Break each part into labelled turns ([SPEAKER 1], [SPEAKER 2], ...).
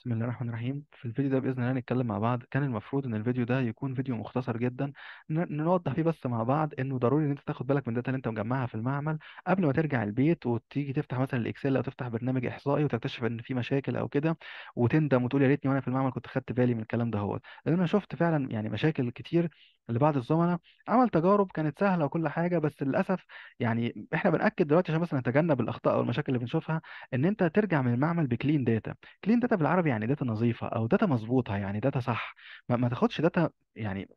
[SPEAKER 1] بسم الله الرحمن الرحيم في الفيديو ده بإذن الله هنتكلم مع بعض كان المفروض إن الفيديو ده يكون فيديو مختصر جدا نوضح فيه بس مع بعض إنه ضروري إن أنت تاخد بالك من الداتا اللي أنت مجمعها في المعمل قبل ما ترجع البيت وتيجي تفتح مثلا الإكسل أو تفتح برنامج إحصائي وتكتشف إن في مشاكل أو كده وتندم وتقول يا ريتني وأنا في المعمل كنت خدت بالي من الكلام ده هو لأن أنا شفت فعلا يعني مشاكل كتير اللي الزملاء عمل تجارب كانت سهله وكل حاجه بس للاسف يعني احنا بناكد دلوقتي عشان مثلا نتجنب الاخطاء او المشاكل اللي بنشوفها ان انت ترجع من المعمل بكلين داتا كلين داتا بالعربي يعني داتا نظيفه او داتا مظبوطه يعني داتا صح ما, ما تاخدش داتا يعني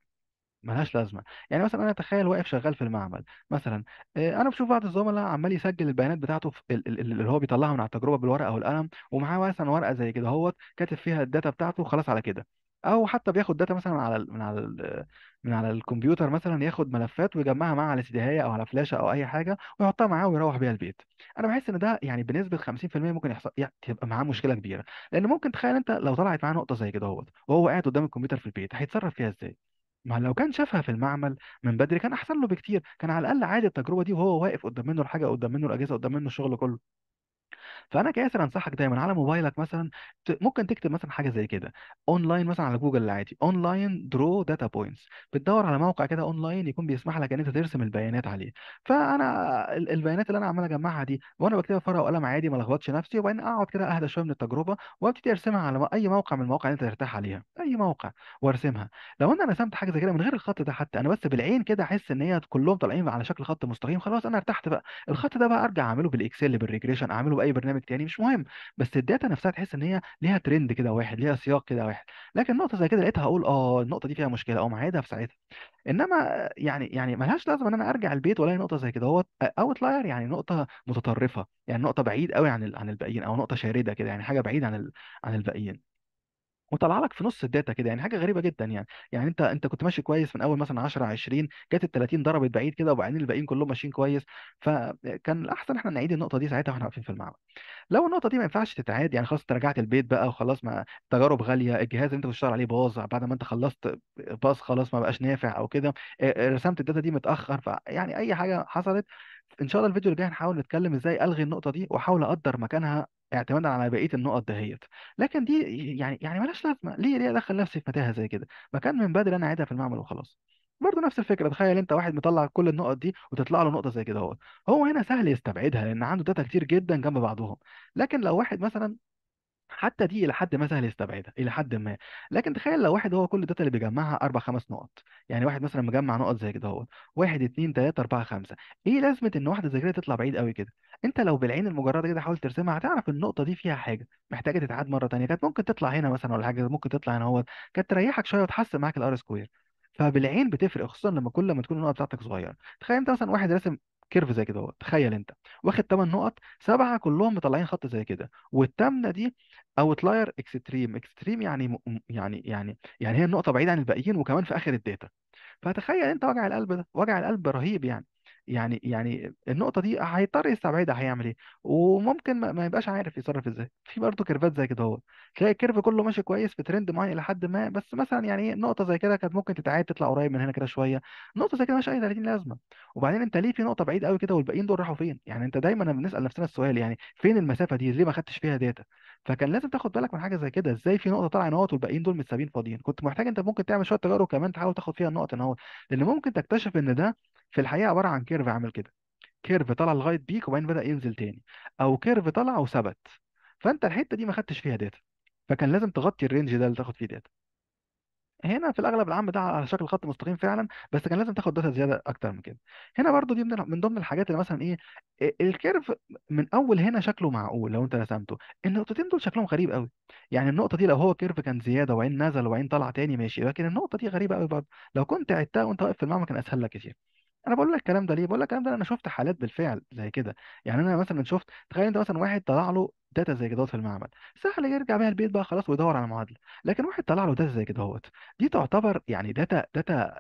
[SPEAKER 1] ملهاش لازمه يعني مثلا انا اتخيل واقف شغال في المعمل مثلا آه، انا بشوف بعض الزملاء عمال يسجل البيانات بتاعته اللي هو بيطلعها من على التجربه بالورقه او القلم ومعاه مثلا ورقه زي كده اهوت كاتب فيها الداتا بتاعته خلاص على كده او حتى بياخد داتا مثلا على ال من على من على الكمبيوتر مثلا ياخد ملفات ويجمعها معاه على سي دي او على فلاشه او اي حاجه ويحطها معاه ويروح بيها البيت انا بحس ان ده يعني بنسبه 50% ممكن يحصل يعني تبقى معاه مشكله كبيره لان ممكن تخيل انت لو طلعت معاه نقطه زي كده اهوت وهو قاعد قدام الكمبيوتر في البيت هيتصرف فيها ازاي ما لو كان شافها في المعمل من بدري كان احسن له بكتير كان على الاقل عادي التجربه دي وهو واقف قدام منه الحاجه قدام منه الاجهزه قدام منه الشغل كله فانا كياسر انصحك دايما على موبايلك مثلا ممكن تكتب مثلا حاجه زي كده اونلاين مثلا على جوجل العادي اونلاين درو داتا بوينتس بتدور على موقع كده اونلاين يكون بيسمح لك ان انت ترسم البيانات عليه فانا البيانات اللي انا عمال اجمعها دي وانا بكتبها في ورقه وقلم عادي ما لخبطش نفسي وبعدين اقعد كده اهدى شويه من التجربه وابتدي ارسمها على اي موقع من المواقع اللي انت ترتاح عليها اي موقع وارسمها لو انا رسمت حاجه زي كده من غير الخط ده حتى انا بس بالعين كده احس ان هي كلهم طالعين على شكل خط مستقيم خلاص انا ارتحت بقى الخط ده بقى ارجع اعمله بالاكسل بالريجريشن اعمله باي برنامج برنامج تاني مش مهم بس الداتا نفسها تحس ان هي ليها ترند كده واحد ليها سياق كده واحد لكن نقطه زي كده لقيتها اقول اه النقطه دي فيها مشكله اقوم معيدها في ساعتها انما يعني يعني ملهاش لازمه ان انا ارجع البيت والاقي نقطه زي كده هو اوتلاير يعني نقطه متطرفه يعني نقطه بعيد قوي عن عن الباقيين او نقطه شارده كده يعني حاجه بعيده عن عن الباقيين وطلع لك في نص الداتا كده يعني حاجه غريبه جدا يعني يعني انت انت كنت ماشي كويس من اول مثلا 10 20 جت ال 30 ضربت بعيد كده وبعدين الباقيين كلهم ماشيين كويس فكان الاحسن احنا نعيد النقطه دي ساعتها واحنا واقفين في المعمل لو النقطه دي ما ينفعش تتعاد يعني خلاص انت رجعت البيت بقى وخلاص ما تجارب غاليه الجهاز اللي انت بتشتغل عليه باظ بعد ما انت خلصت باظ خلاص ما بقاش نافع او كده رسمت الداتا دي متاخر فيعني اي حاجه حصلت ان شاء الله الفيديو اللي جاي هنحاول نتكلم ازاي الغي النقطه دي واحاول اقدر مكانها اعتمادا على بقيه النقط دهيت لكن دي يعني يعني مالهاش لازمه ليه ليه ادخل نفسي في متاهه زي كده ما كان من بدري انا عيدها في المعمل وخلاص برضه نفس الفكره تخيل انت واحد مطلع كل النقط دي وتطلع له نقطه زي كده هو هو هنا سهل يستبعدها لان عنده داتا كتير جدا جنب بعضهم لكن لو واحد مثلا حتى دي الى حد ما سهل يستبعدها الى حد ما لكن تخيل لو واحد هو كل الداتا اللي بيجمعها اربع خمس نقط يعني واحد مثلا مجمع نقط زي كده اهو واحد اتنين تلاته اربعه خمسه ايه لازمه ان واحده زي كده تطلع بعيد قوي كده انت لو بالعين المجرده كده حاول ترسمها هتعرف النقطه دي فيها حاجه محتاجه تتعاد مره تانيه كانت ممكن تطلع هنا مثلا ولا حاجه ممكن تطلع هنا اهوت كانت تريحك شويه وتحسن معاك الار سكوير فبالعين بتفرق خصوصا لما كل ما تكون النقطه بتاعتك صغيره تخيل انت مثلا واحد راسم كيرف زي كده اهوت تخيل انت واخد 8 نقط سبعه كلهم مطلعين خط زي كده والثامنه دي اوتلاير اكستريم اكستريم يعني يعني يعني يعني هي النقطه بعيده عن الباقيين وكمان في اخر الداتا فتخيل انت وجع القلب ده وجع القلب رهيب يعني يعني يعني النقطة دي هيضطر يستبعدها هيعمل ايه وممكن ما, يبقاش عارف يتصرف ازاي في برضه كيرفات زي كده هو تلاقي الكيرف كله ماشي كويس في ترند معين إلى حد ما بس مثلا يعني ايه نقطة زي كده كانت ممكن تتعاد تطلع قريب من هنا كده شوية نقطة زي كده مش أي 30 لازمة وبعدين انت ليه في نقطة بعيد قوي كده والباقيين دول راحوا فين يعني انت دايما بنسأل نفسنا السؤال يعني فين المسافة دي ليه ما خدتش فيها داتا فكان لازم تاخد بالك من حاجه زي كده ازاي في نقطه طالعه نقط والباقيين دول متسابين فاضيين كنت محتاج انت ممكن تعمل شويه تجارب كمان تحاول تاخد فيها النقط نقط لان ممكن تكتشف ان ده في الحقيقه عباره عن كيرف عامل كده كيرف طلع لغايه بيك وبعدين بدا ينزل تاني او كيرف طلع وثبت فانت الحته دي ما خدتش فيها داتا فكان لازم تغطي الرينج ده اللي تاخد فيه داتا هنا في الاغلب العام ده على شكل خط مستقيم فعلا بس كان لازم تاخد داتا زياده اكتر من كده هنا برضو دي من من ضمن الحاجات اللي مثلا ايه الكيرف من اول هنا شكله معقول لو انت رسمته النقطتين دول شكلهم غريب قوي يعني النقطه دي لو هو كيرف كان زياده وعين نزل وعين طلع تاني ماشي لكن النقطه دي غريبه قوي برضه لو كنت عدتها وانت واقف في المعمل كان اسهل لك كتير انا بقول لك الكلام ده ليه بقول لك الكلام ده انا شفت حالات بالفعل زي كده يعني انا مثلا شفت تخيل انت مثلا واحد طلع له داتا زي كده في المعمل سهل يرجع بيها البيت بقى خلاص ويدور على معادله لكن واحد طلع له داتا زي كده دي تعتبر يعني داتا داتا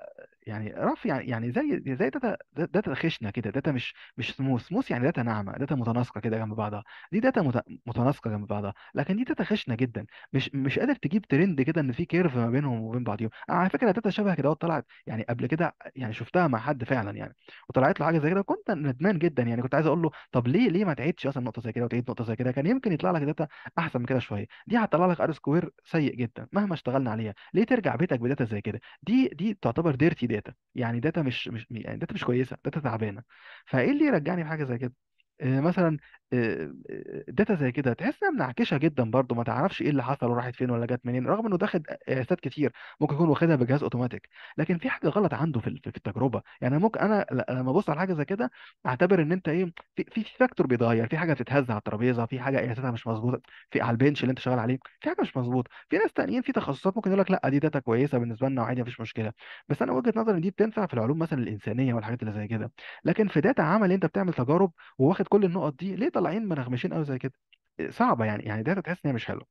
[SPEAKER 1] يعني رف يعني يعني زي زي داتا داتا خشنه كده داتا مش مش سموث سموث يعني داتا ناعمه داتا متناسقه كده جنب بعضها دي داتا متناسقه جنب بعضها لكن دي داتا خشنه جدا مش مش قادر تجيب ترند كده ان في كيرف ما بينهم وبين بعضهم انا على فكره داتا شبه كده طلعت يعني قبل كده يعني شفتها مع حد فعلا يعني وطلعت له حاجه زي كده كنت ندمان جدا يعني كنت عايز اقول له طب ليه ليه ما تعيدش اصلا نقطه زي كده وتعيد نقطه زي كده كان يمكن يطلع لك داتا احسن من كده شويه دي هتطلع لك ار سكوير سيء جدا مهما اشتغلنا عليها ليه ترجع بيتك بداتا زي كده دي دي تعتبر ديرتي داتا يعني داتا مش مش يعني داتا مش كويسه داتا تعبانه فايه اللي يرجعني بحاجه زي كده آه، مثلا داتا آه، آه، زي كده تحس انها منعكشه جدا برضو ما تعرفش ايه اللي حصل وراحت فين ولا جت منين رغم انه داخل قياسات كتير ممكن يكون واخدها بجهاز اوتوماتيك لكن في حاجه غلط عنده في في التجربه يعني ممكن انا لما ابص على حاجه زي كده اعتبر ان انت ايه في في فاكتور بيتغير في حاجه بتتهز على الترابيزه في حاجه قياساتها مش مظبوطه في على البنش اللي انت شغال عليه في حاجه مش مظبوطه في ناس تانيين في تخصصات ممكن يقول لك لا دي داتا كويسه بالنسبه لنا وعادي مفيش مشكله بس انا وجهه نظري ان دي بتنفع في العلوم مثلا الانسانيه والحاجات اللي زي كده لكن في داتا عمل انت بتعمل تجارب وواخد كل النقط دي ليه طالعين منغمشين قوي زي كده آه، صعبه يعني يعني داتا تحس ان هي مش حلوه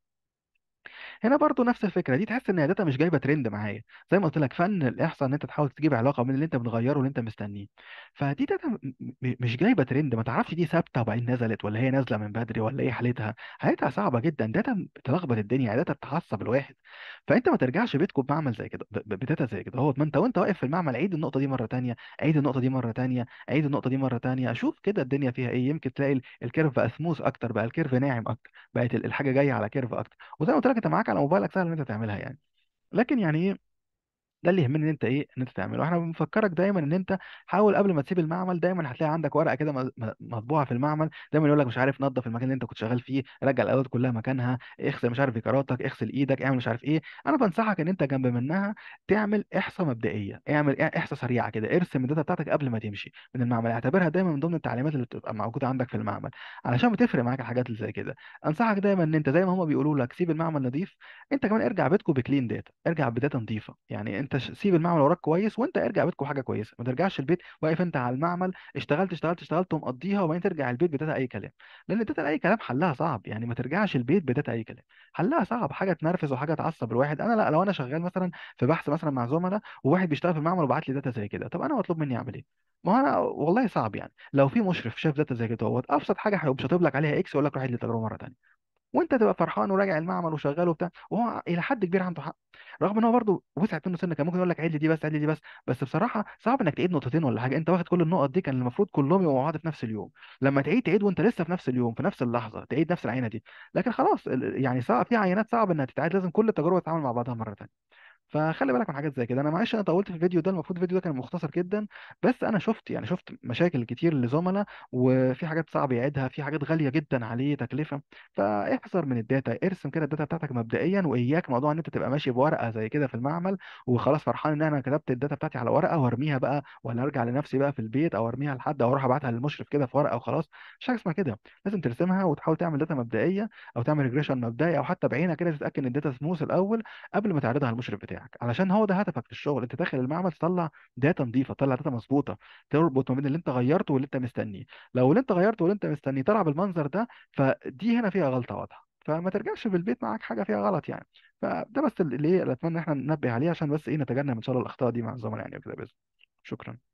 [SPEAKER 1] هنا برضو نفس الفكره دي تحس ان هي داتا مش جايبه ترند معايا زي ما قلت لك فن الاحصاء ان انت تحاول تجيب علاقه بين اللي انت بتغيره واللي انت مستنيه فدي داتا مش جايبه ترند ما تعرفش دي ثابته وبعدين نزلت ولا هي نازله من بدري ولا ايه حالتها حالتها صعبه جدا داتا بتلخبط الدنيا يعني داتا بتعصب الواحد فانت ما ترجعش بيتكم بمعمل زي كده ب- بداتا زي كده هو ما انت وانت واقف في المعمل عيد النقطه دي مره تانية عيد النقطه دي مره تانية عيد النقطه دي مره تانية شوف كده الدنيا فيها ايه يمكن تلاقي الكيرف بقى سموث اكتر بقى الكيرف ناعم اكتر بقت الحاجه جايه على كيرف اكتر وزي ما قلت لك انت معاك على موبايلك سهل ان انت تعملها يعني لكن يعني ايه ده اللي يهمني ان انت ايه ان انت تعمله احنا بنفكرك دايما ان انت حاول قبل ما تسيب المعمل دايما هتلاقي عندك ورقه كده مطبوعه في المعمل دايما يقول لك مش عارف نظف المكان اللي انت كنت شغال فيه رجع الادوات كلها مكانها اغسل مش عارف كراتك اغسل ايدك اعمل مش عارف ايه انا بنصحك ان انت جنب منها تعمل احصاء مبدئيه اعمل احصاء سريعه كده ارسم الداتا بتاعتك قبل ما تمشي من المعمل اعتبرها دايما من ضمن التعليمات اللي بتبقى موجوده عندك في المعمل علشان بتفرق معاك الحاجات اللي زي كده انصحك دايما ان انت زي ما هم بيقولوا لك سيب المعمل نظيف انت كمان ارجع بيتكم بكلين داتا ارجع بداتا نظيفه يعني انت انت سيب المعمل وراك كويس وانت ارجع بيتكم حاجه كويسه ما ترجعش البيت واقف انت على المعمل اشتغلت اشتغلت اشتغلت ومقضيها وبعدين ترجع البيت بداتا اي كلام لان داتا اي كلام حلها صعب يعني ما ترجعش البيت بداتا اي كلام حلها صعب حاجه تنرفز وحاجه تعصب الواحد انا لا لو انا شغال مثلا في بحث مثلا مع زملاء وواحد بيشتغل في المعمل وبعت لي داتا زي كده طب انا مطلوب مني اعمل ايه ما انا والله صعب يعني لو في مشرف شاف داتا زي كده هو ابسط حاجه هيقوم شاطب لك عليها اكس يقول لك روح ادي التجربه مره ثانيه وانت تبقى فرحان وراجع المعمل وشغال وبتاع وهو الى حد كبير عنده حق رغم ان هو برضه وسعت منه سنه كان ممكن يقول لك عيد لي دي بس عيد لي دي بس بس بصراحه صعب انك تعيد نقطتين ولا حاجه انت واخد كل النقط دي كان المفروض كلهم يبقوا بعض في نفس اليوم لما تعيد تعيد وانت لسه في نفس اليوم في نفس اللحظه تعيد نفس العينه دي لكن خلاص يعني صعب في عينات صعب انها تتعاد لازم كل التجربه تتعامل مع بعضها مره ثانيه فخلي بالك من حاجات زي كده انا معلش انا طولت في الفيديو ده المفروض الفيديو ده كان مختصر جدا بس انا شفت يعني شفت مشاكل كتير لزملاء وفي حاجات صعب يعيدها في حاجات غاليه جدا عليه تكلفه فاحذر من الداتا ارسم كده الداتا بتاعتك مبدئيا واياك موضوع ان انت تبقى ماشي بورقه زي كده في المعمل وخلاص فرحان ان انا كتبت الداتا بتاعتي على ورقه وارميها بقى ولا ارجع لنفسي بقى في البيت او ارميها لحد او اروح ابعتها للمشرف كده في ورقه وخلاص مش حاجه اسمها كده لازم ترسمها وتحاول تعمل داتا مبدئيه او تعمل ريجريشن مبدئي او حتى بعينها كده تتاكد ان الداتا سموث الاول قبل ما تعرضها للمشرف بتاعك بتاعك علشان هو ده هدفك في الشغل انت داخل المعمل تطلع داتا نظيفه تطلع داتا مظبوطه تربط ما بين اللي انت غيرته واللي انت مستنيه لو اللي انت غيرته واللي انت مستنيه طلع بالمنظر ده فدي هنا فيها غلطه واضحه فما ترجعش في البيت معاك حاجه فيها غلط يعني فده بس اللي ايه اتمنى احنا ننبه عليه عشان بس ايه نتجنب ان شاء الله الاخطاء دي مع الزملاء يعني وكده باذن شكرا